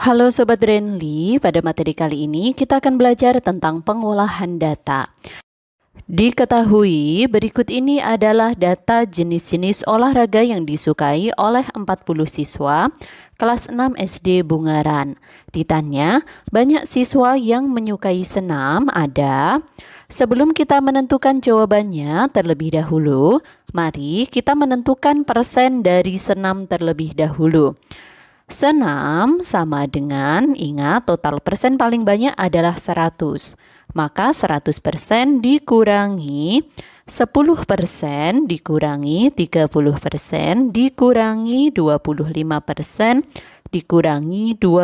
Halo Sobat Brandly, pada materi kali ini kita akan belajar tentang pengolahan data. Diketahui berikut ini adalah data jenis-jenis olahraga yang disukai oleh 40 siswa kelas 6 SD Bungaran. Ditanya, banyak siswa yang menyukai senam ada. Sebelum kita menentukan jawabannya terlebih dahulu, mari kita menentukan persen dari senam terlebih dahulu. Senam sama dengan, ingat total persen paling banyak adalah 100. Maka 100 dikurangi 10 dikurangi 30 dikurangi 25 dikurangi 20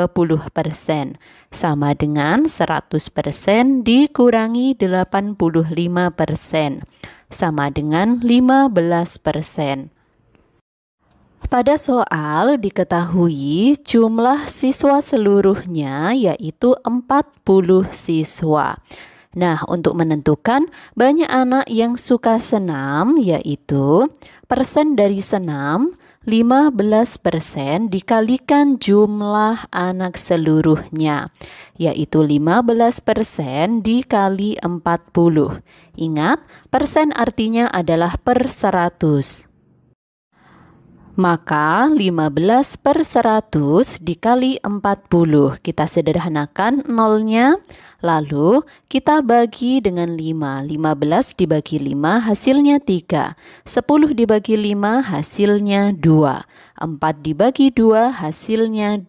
sama dengan 100 dikurangi 85 sama dengan 15 pada soal diketahui jumlah siswa seluruhnya yaitu 40 siswa. Nah, untuk menentukan banyak anak yang suka senam yaitu persen dari senam 15% dikalikan jumlah anak seluruhnya, yaitu 15% dikali 40. Ingat, persen artinya adalah per 100. Maka 15 per 100 dikali 40 kita sederhanakan nolnya lalu kita bagi dengan 5 15 dibagi 5 hasilnya 3 10 dibagi 5 hasilnya 2 4 dibagi 2 hasilnya 2 3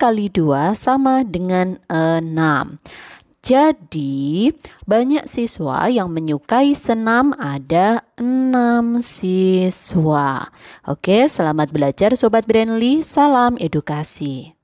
kali 2 sama dengan 6 jadi, banyak siswa yang menyukai senam ada enam siswa. Oke, selamat belajar Sobat Brandly. Salam edukasi.